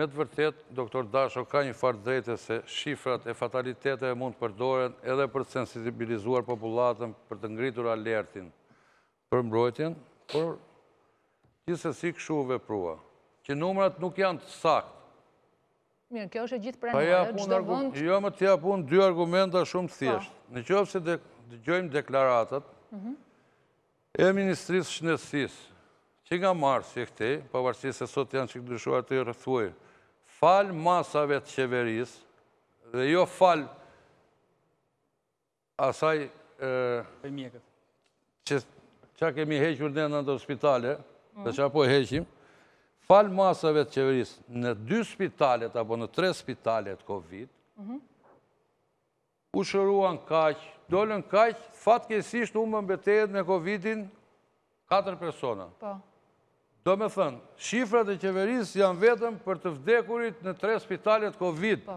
Me të vërtet, doktor Dasho ka një farë drejtë se shifrat e fatalitetet e mund përdoren edhe për të sensibilizuar populatën për të ngritur alertin për mbrojtjen, për njësë e si këshu veprua, që numrat nuk janë të sakë. Mirë, kjo është e gjithë prendurë, e gjithë dhe Jo, më të japun dy argumenta shumë të po. thjeshtë. Në që se dhe gjojmë deklaratët mhm. e Ministrisë Shnesisë, që nga marë si e këtej, pa se sot janë që këndryshuar të i falë masave të qeveris dhe jo falë asaj që që kemi heqër në nëndër spitale mm. dhe që apo heqim falë masave të qeveris në dy spitalet apo në tre spitalet Covid mhm. u shëruan kaq dollën kaq fatkesisht u më mbetet me Covidin 4 persona po Do me thënë, shifrat e qeverisë janë vetëm për të vdekurit në tre spitalet COVID. Po.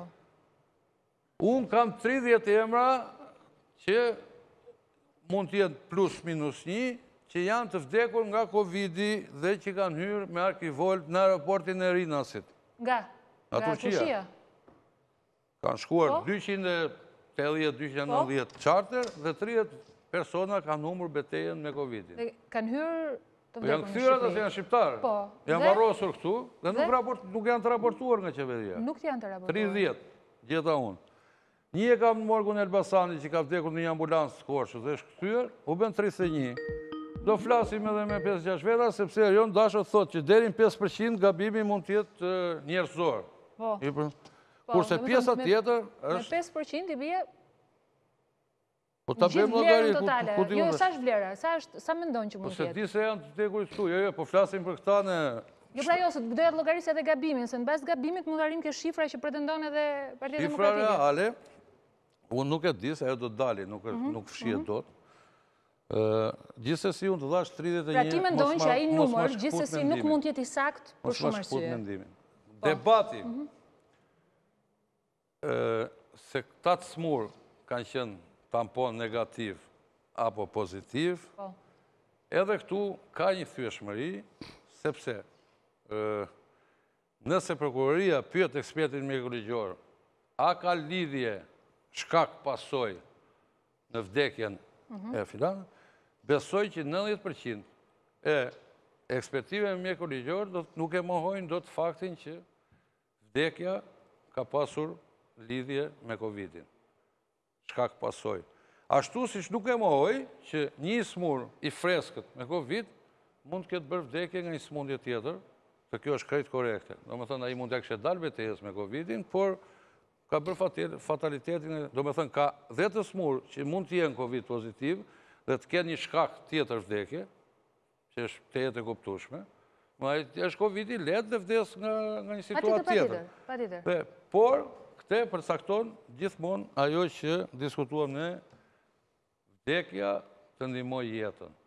Unë kam 30 emra që mund të jetë plus minus një, që janë të vdekur nga COVID-i dhe që kanë hyrë me arkivolt në aeroportin e Rinasit. Nga? Nga Turqia? Kanë shkuar 280 po. 290 po. charter dhe 30 persona kanë numur betejen me COVID-i. Kanë hyrë Po janë këthyr dhe se janë shqiptarë. Po. Janë varosur këtu dhe nuk, raport, nuk janë të raportuar nga qeveria. Nuk janë të raportuar. 30, gjitha unë. Një e kam në morgu në Elbasani që ka vdekur në një ambulansë të korshë dhe është këthyr, u bën 31. Do flasim edhe me 5-6 veta, sepse jo në thotë thot që derin 5% gabimi mund tjetë njërësorë. Po. po. Kurse pjesa tjetër është... Me 5% i bje Po ta bëjmë llogari ku ti. Jo, sa është vlera? Sa është sa mendon që mund po të jetë? Po se di se janë të tekur këtu. Jo, jo, po flasim për këta në Jo pra jo, se të bëdojat logaritës edhe gabimin, se në basë gabimit të arim ke shifra që pretendon edhe partijet demokratike. Shifra reale, unë nuk e di se ajo do të dali, nuk mhm, fshie mhm. do të. Gjithse si unë të dhash 31... Pra ti më ndonë që aji numër, gjithse si nuk mund për mendimin. Po. Debati, mhm. kanë qenë tampon negativ apo pozitiv, po. edhe këtu ka një thyëshmëri, sepse nëse prokuroria pyët ekspertin mjekulligjor, a ka lidhje shkak pasoj në vdekjen e mhm. filanë, besoj që 90% e ekspertive mjekulligjor nuk e mohojnë do të faktin që vdekja ka pasur lidhje me Covidin shkak pasoj. Ashtu si që nuk e mohoj që një smur i freskët me Covid mund të këtë bërë vdekje nga një smundje tjetër, të kjo është krejtë korekte. Do me thënë, a i mund të akështë e dalë me Covidin, por ka bërë fatalitetin, do me thënë, ka dhe të smur që mund të jenë Covid pozitiv dhe të këtë një shkak tjetër vdekje, që është të jetë e koptushme, ma është Covid i letë dhe vdes nga një situatë tjetër. Pa tjetër, tjetër. Por, këte përsakton gjithmonë ajo që diskutuam në vdekja të ndimoj jetën.